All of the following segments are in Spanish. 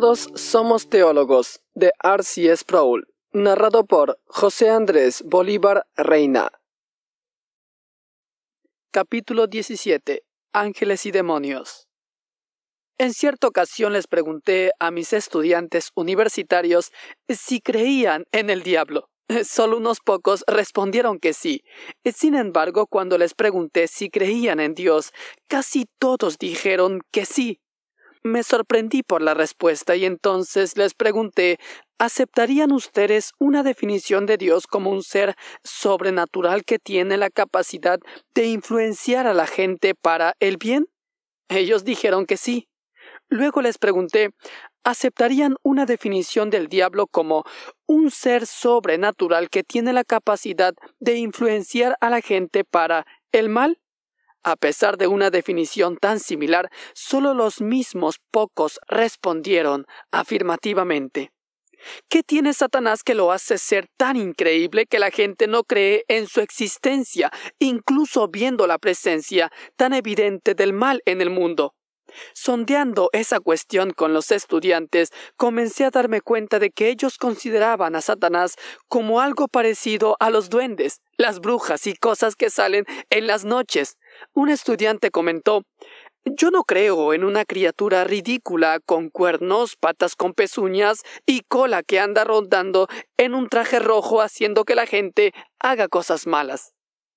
Todos somos teólogos de R.C. Sproul, narrado por José Andrés Bolívar Reina. Capítulo 17. Ángeles y demonios. En cierta ocasión les pregunté a mis estudiantes universitarios si creían en el diablo. Solo unos pocos respondieron que sí. Sin embargo, cuando les pregunté si creían en Dios, casi todos dijeron que sí. Me sorprendí por la respuesta y entonces les pregunté ¿Aceptarían ustedes una definición de Dios como un ser sobrenatural que tiene la capacidad de influenciar a la gente para el bien? Ellos dijeron que sí. Luego les pregunté ¿Aceptarían una definición del diablo como un ser sobrenatural que tiene la capacidad de influenciar a la gente para el mal? A pesar de una definición tan similar, solo los mismos pocos respondieron afirmativamente. ¿Qué tiene Satanás que lo hace ser tan increíble que la gente no cree en su existencia, incluso viendo la presencia tan evidente del mal en el mundo? Sondeando esa cuestión con los estudiantes, comencé a darme cuenta de que ellos consideraban a Satanás como algo parecido a los duendes, las brujas y cosas que salen en las noches. Un estudiante comentó Yo no creo en una criatura ridícula con cuernos, patas con pezuñas y cola que anda rondando en un traje rojo haciendo que la gente haga cosas malas.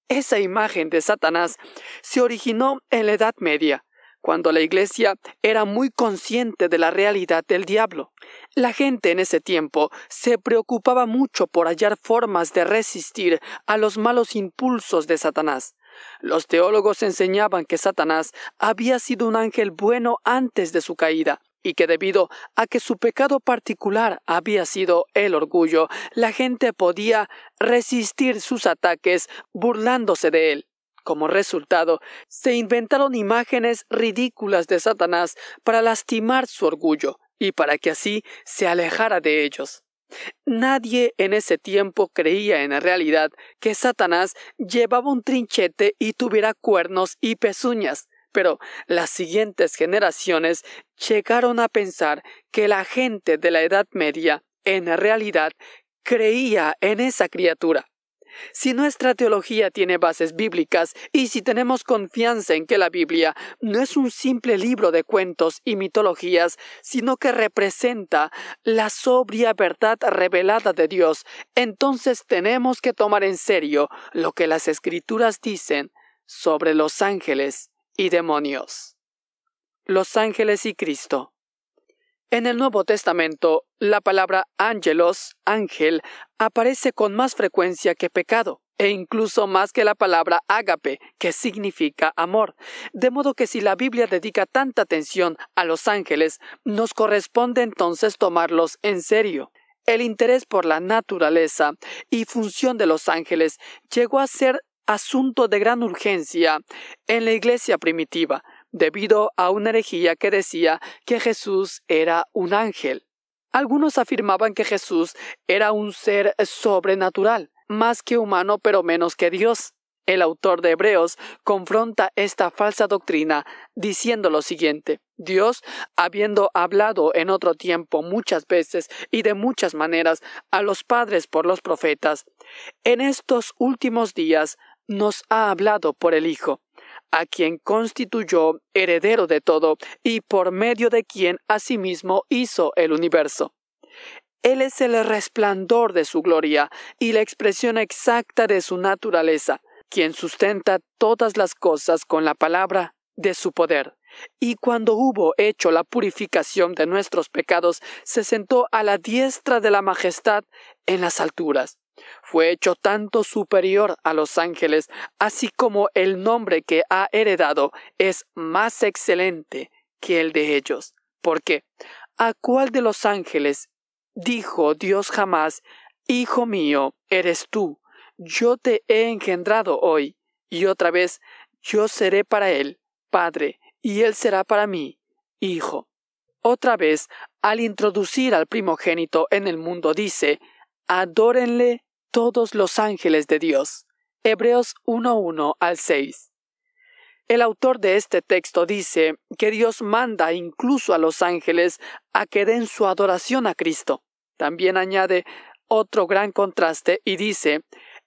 Esa imagen de Satanás se originó en la Edad Media, cuando la Iglesia era muy consciente de la realidad del diablo. La gente en ese tiempo se preocupaba mucho por hallar formas de resistir a los malos impulsos de Satanás. Los teólogos enseñaban que Satanás había sido un ángel bueno antes de su caída, y que debido a que su pecado particular había sido el orgullo, la gente podía resistir sus ataques burlándose de él. Como resultado, se inventaron imágenes ridículas de Satanás para lastimar su orgullo y para que así se alejara de ellos. Nadie en ese tiempo creía en la realidad que Satanás llevaba un trinchete y tuviera cuernos y pezuñas, pero las siguientes generaciones llegaron a pensar que la gente de la Edad Media en realidad creía en esa criatura. Si nuestra teología tiene bases bíblicas y si tenemos confianza en que la Biblia no es un simple libro de cuentos y mitologías, sino que representa la sobria verdad revelada de Dios, entonces tenemos que tomar en serio lo que las escrituras dicen sobre los ángeles y demonios. Los ángeles y Cristo. En el Nuevo Testamento, la palabra ángelos, ángel, aparece con más frecuencia que pecado e incluso más que la palabra ágape, que significa amor. De modo que si la Biblia dedica tanta atención a los ángeles, nos corresponde entonces tomarlos en serio. El interés por la naturaleza y función de los ángeles llegó a ser asunto de gran urgencia en la iglesia primitiva, debido a una herejía que decía que Jesús era un ángel. Algunos afirmaban que Jesús era un ser sobrenatural, más que humano pero menos que Dios. El autor de Hebreos confronta esta falsa doctrina diciendo lo siguiente Dios, habiendo hablado en otro tiempo muchas veces y de muchas maneras a los padres por los profetas, en estos últimos días nos ha hablado por el Hijo, a quien constituyó heredero de todo y por medio de quien asimismo hizo el universo. Él es el resplandor de su gloria y la expresión exacta de su naturaleza, quien sustenta todas las cosas con la palabra de su poder. Y cuando hubo hecho la purificación de nuestros pecados, se sentó a la diestra de la majestad en las alturas fue hecho tanto superior a los ángeles, así como el nombre que ha heredado es más excelente que el de ellos. Porque, ¿a cuál de los ángeles dijo Dios jamás, Hijo mío, eres tú, yo te he engendrado hoy, y otra vez yo seré para él, Padre, y él será para mí, Hijo? Otra vez, al introducir al primogénito en el mundo, dice, Adórenle todos los ángeles de Dios. Hebreos 1.1 al 6. El autor de este texto dice que Dios manda incluso a los ángeles a que den su adoración a Cristo. También añade otro gran contraste y dice,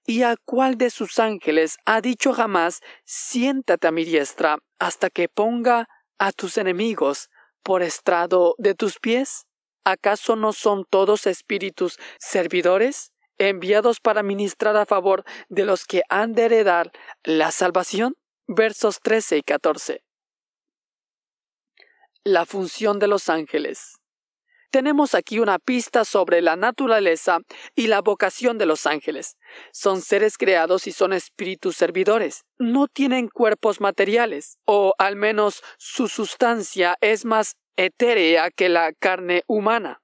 ¿Y a cuál de sus ángeles ha dicho jamás, siéntate a mi diestra hasta que ponga a tus enemigos por estrado de tus pies? ¿acaso no son todos espíritus servidores enviados para ministrar a favor de los que han de heredar la salvación? Versos 13 y 14. La función de los ángeles. Tenemos aquí una pista sobre la naturaleza y la vocación de los ángeles. Son seres creados y son espíritus servidores. No tienen cuerpos materiales, o al menos su sustancia es más etérea que la carne humana.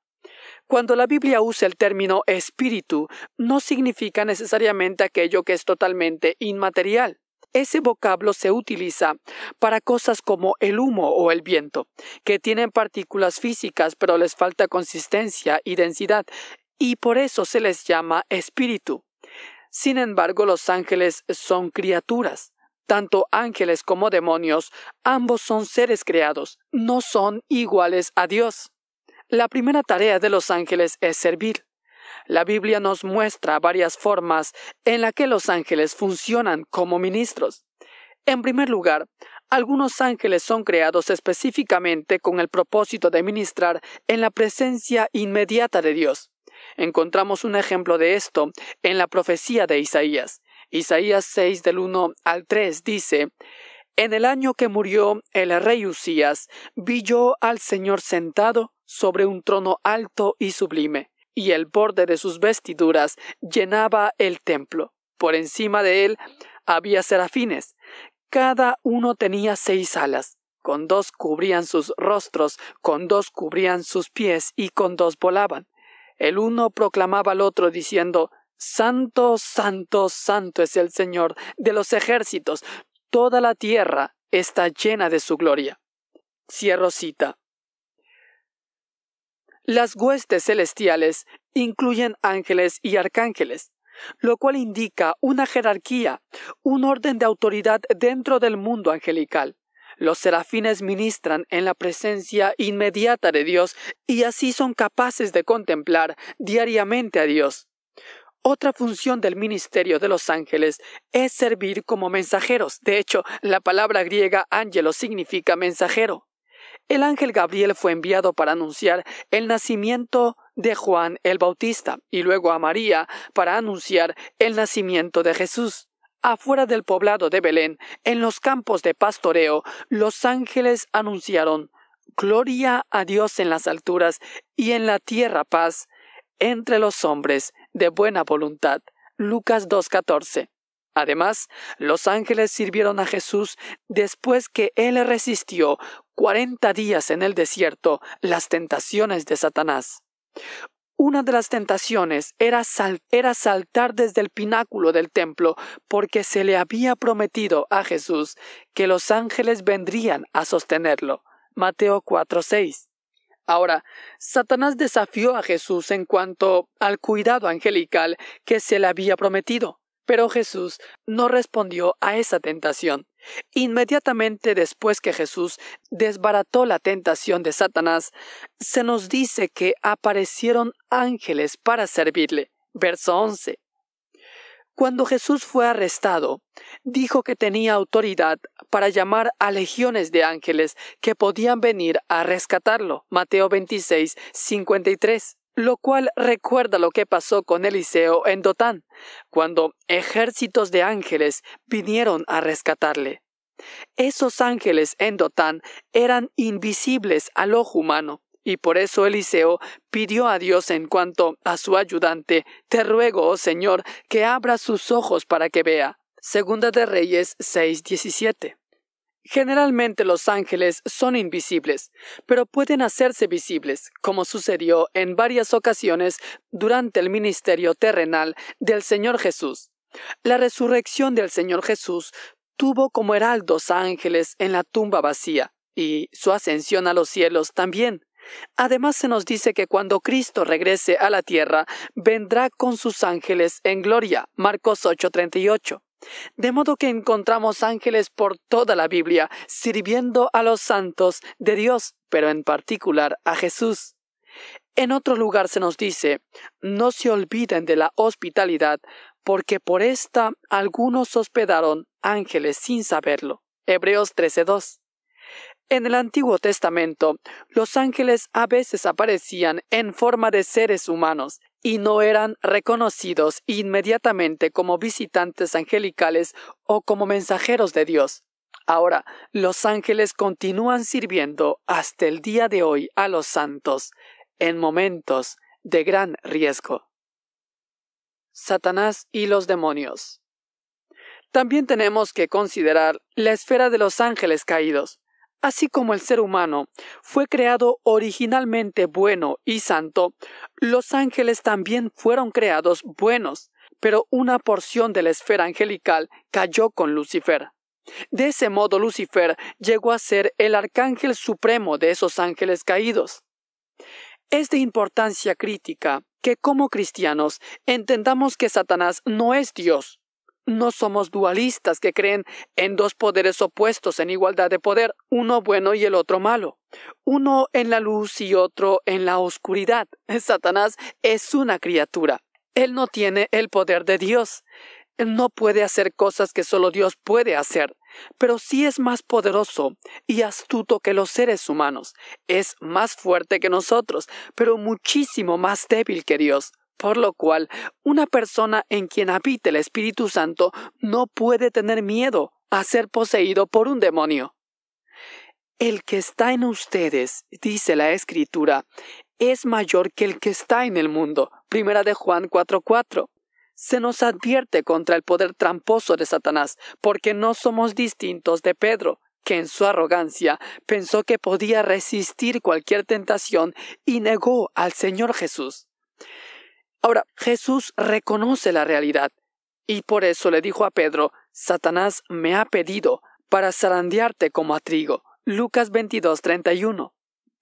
Cuando la Biblia usa el término espíritu, no significa necesariamente aquello que es totalmente inmaterial. Ese vocablo se utiliza para cosas como el humo o el viento, que tienen partículas físicas pero les falta consistencia y densidad, y por eso se les llama espíritu. Sin embargo, los ángeles son criaturas. Tanto ángeles como demonios, ambos son seres creados, no son iguales a Dios. La primera tarea de los ángeles es servir. La Biblia nos muestra varias formas en las que los ángeles funcionan como ministros. En primer lugar, algunos ángeles son creados específicamente con el propósito de ministrar en la presencia inmediata de Dios. Encontramos un ejemplo de esto en la profecía de Isaías. Isaías 6 del 1 al 3 dice, En el año que murió el rey Usías, vi yo al Señor sentado sobre un trono alto y sublime, y el borde de sus vestiduras llenaba el templo. Por encima de él había serafines. Cada uno tenía seis alas. Con dos cubrían sus rostros, con dos cubrían sus pies y con dos volaban. El uno proclamaba al otro diciendo Santo, santo, santo es el Señor de los ejércitos. Toda la tierra está llena de su gloria. Cierro cita. Las huestes celestiales incluyen ángeles y arcángeles, lo cual indica una jerarquía, un orden de autoridad dentro del mundo angelical. Los serafines ministran en la presencia inmediata de Dios y así son capaces de contemplar diariamente a Dios. Otra función del ministerio de los ángeles es servir como mensajeros. De hecho, la palabra griega ángelo significa mensajero. El ángel Gabriel fue enviado para anunciar el nacimiento de Juan el Bautista y luego a María para anunciar el nacimiento de Jesús. Afuera del poblado de Belén, en los campos de pastoreo, los ángeles anunciaron Gloria a Dios en las alturas y en la tierra paz entre los hombres, de buena voluntad. Lucas 2.14. Además, los ángeles sirvieron a Jesús después que él resistió cuarenta días en el desierto las tentaciones de Satanás. Una de las tentaciones era, era, saltar desde el pináculo del templo porque se le había prometido a Jesús que los ángeles vendrían a sostenerlo. Mateo 4:6. Ahora, Satanás desafió a Jesús en cuanto al cuidado angelical que se le había prometido, pero Jesús no respondió a esa tentación. Inmediatamente después que Jesús desbarató la tentación de Satanás, se nos dice que aparecieron ángeles para servirle. Verso 11. Cuando Jesús fue arrestado, dijo que tenía autoridad para llamar a legiones de ángeles que podían venir a rescatarlo. Mateo 26, 53 lo cual recuerda lo que pasó con Eliseo en Dotán, cuando ejércitos de ángeles vinieron a rescatarle. Esos ángeles en Dotán eran invisibles al ojo humano, y por eso Eliseo pidió a Dios en cuanto a su ayudante, Te ruego, oh Señor, que abra sus ojos para que vea. Segunda de Reyes 6:17. Generalmente los ángeles son invisibles, pero pueden hacerse visibles, como sucedió en varias ocasiones durante el ministerio terrenal del Señor Jesús. La resurrección del Señor Jesús tuvo como heraldos ángeles en la tumba vacía, y su ascensión a los cielos también. Además se nos dice que cuando Cristo regrese a la tierra, vendrá con sus ángeles en gloria. Marcos 8:38. De modo que encontramos ángeles por toda la Biblia, sirviendo a los santos de Dios, pero en particular a Jesús. En otro lugar se nos dice, no se olviden de la hospitalidad, porque por esta algunos hospedaron ángeles sin saberlo. Hebreos 13:2. En el Antiguo Testamento, los ángeles a veces aparecían en forma de seres humanos y no eran reconocidos inmediatamente como visitantes angelicales o como mensajeros de Dios. Ahora, los ángeles continúan sirviendo hasta el día de hoy a los santos, en momentos de gran riesgo. Satanás y los demonios. También tenemos que considerar la esfera de los ángeles caídos. Así como el ser humano fue creado originalmente bueno y santo, los ángeles también fueron creados buenos, pero una porción de la esfera angelical cayó con Lucifer. De ese modo Lucifer llegó a ser el arcángel supremo de esos ángeles caídos. Es de importancia crítica que como cristianos entendamos que Satanás no es Dios, no somos dualistas que creen en dos poderes opuestos en igualdad de poder, uno bueno y el otro malo, uno en la luz y otro en la oscuridad. Satanás es una criatura. Él no tiene el poder de Dios. Él no puede hacer cosas que solo Dios puede hacer, pero sí es más poderoso y astuto que los seres humanos. Es más fuerte que nosotros, pero muchísimo más débil que Dios. Por lo cual, una persona en quien habite el Espíritu Santo no puede tener miedo a ser poseído por un demonio. El que está en ustedes, dice la Escritura, es mayor que el que está en el mundo. Primera de Juan 4:4. Se nos advierte contra el poder tramposo de Satanás, porque no somos distintos de Pedro, que en su arrogancia pensó que podía resistir cualquier tentación y negó al Señor Jesús. Ahora, Jesús reconoce la realidad y por eso le dijo a Pedro, Satanás me ha pedido para zarandearte como a trigo. Lucas 22:31.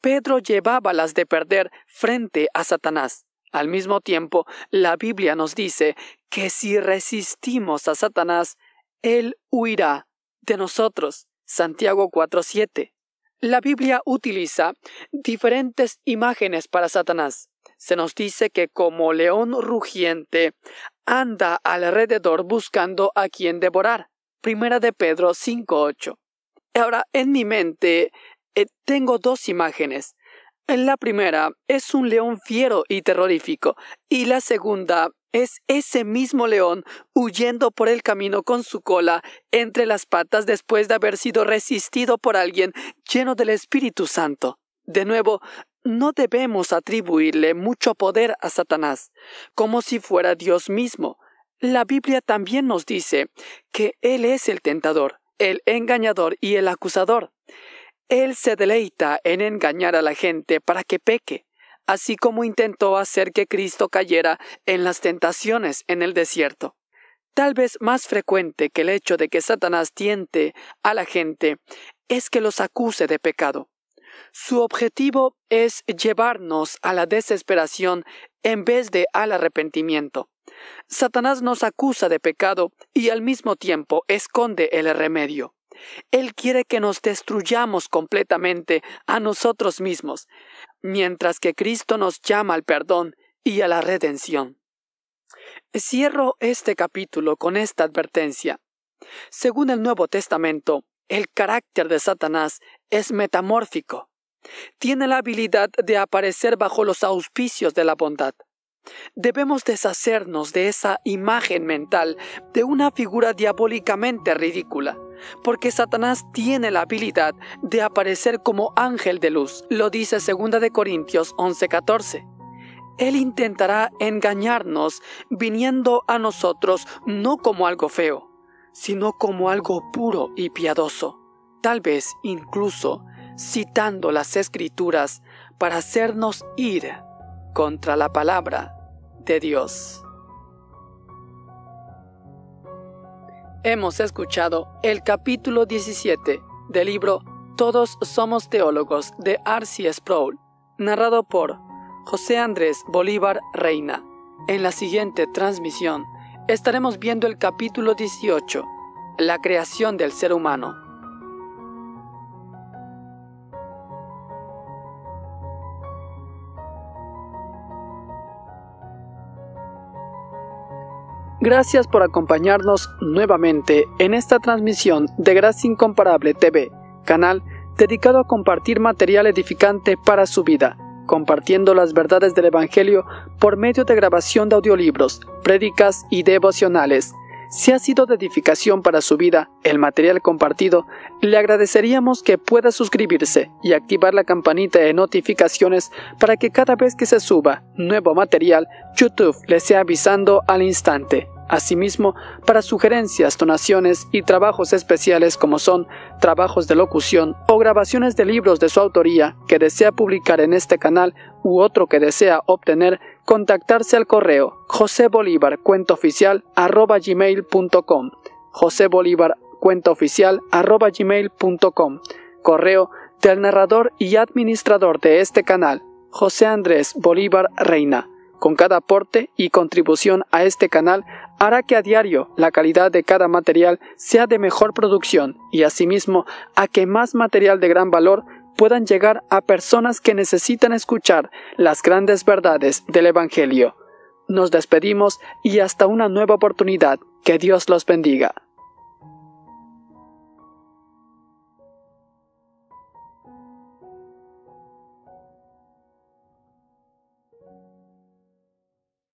Pedro llevaba las de perder frente a Satanás. Al mismo tiempo, la Biblia nos dice que si resistimos a Satanás, él huirá de nosotros. Santiago 4:7. La Biblia utiliza diferentes imágenes para Satanás se nos dice que como león rugiente anda alrededor buscando a quien devorar. Primera de Pedro 5.8. Ahora, en mi mente eh, tengo dos imágenes. La primera es un león fiero y terrorífico, y la segunda es ese mismo león huyendo por el camino con su cola entre las patas después de haber sido resistido por alguien lleno del Espíritu Santo. De nuevo, no debemos atribuirle mucho poder a Satanás, como si fuera Dios mismo. La Biblia también nos dice que Él es el tentador, el engañador y el acusador. Él se deleita en engañar a la gente para que peque, así como intentó hacer que Cristo cayera en las tentaciones en el desierto. Tal vez más frecuente que el hecho de que Satanás tiente a la gente es que los acuse de pecado. Su objetivo es llevarnos a la desesperación en vez de al arrepentimiento. Satanás nos acusa de pecado y al mismo tiempo esconde el remedio. Él quiere que nos destruyamos completamente a nosotros mismos, mientras que Cristo nos llama al perdón y a la redención. Cierro este capítulo con esta advertencia. Según el Nuevo Testamento, el carácter de Satanás es metamórfico tiene la habilidad de aparecer bajo los auspicios de la bondad. Debemos deshacernos de esa imagen mental de una figura diabólicamente ridícula, porque Satanás tiene la habilidad de aparecer como ángel de luz, lo dice 2 de Corintios 11:14. Él intentará engañarnos viniendo a nosotros no como algo feo, sino como algo puro y piadoso, tal vez incluso citando las escrituras para hacernos ir contra la palabra de Dios. Hemos escuchado el capítulo 17 del libro Todos somos teólogos de Arcy Sproul, narrado por José Andrés Bolívar Reina. En la siguiente transmisión estaremos viendo el capítulo 18, la creación del ser humano. Gracias por acompañarnos nuevamente en esta transmisión de Gracia Incomparable TV, canal dedicado a compartir material edificante para su vida, compartiendo las verdades del Evangelio por medio de grabación de audiolibros, prédicas y devocionales si ha sido de edificación para su vida el material compartido, le agradeceríamos que pueda suscribirse y activar la campanita de notificaciones para que cada vez que se suba nuevo material, YouTube le sea avisando al instante. Asimismo, para sugerencias, donaciones y trabajos especiales como son trabajos de locución o grabaciones de libros de su autoría que desea publicar en este canal u otro que desea obtener, contactarse al correo José Bolívar cuenta oficial gmail.com José Bolívar cuenta oficial correo del narrador y administrador de este canal José Andrés Bolívar Reina. Con cada aporte y contribución a este canal hará que a diario la calidad de cada material sea de mejor producción y asimismo a que más material de gran valor puedan llegar a personas que necesitan escuchar las grandes verdades del Evangelio. Nos despedimos y hasta una nueva oportunidad. Que Dios los bendiga.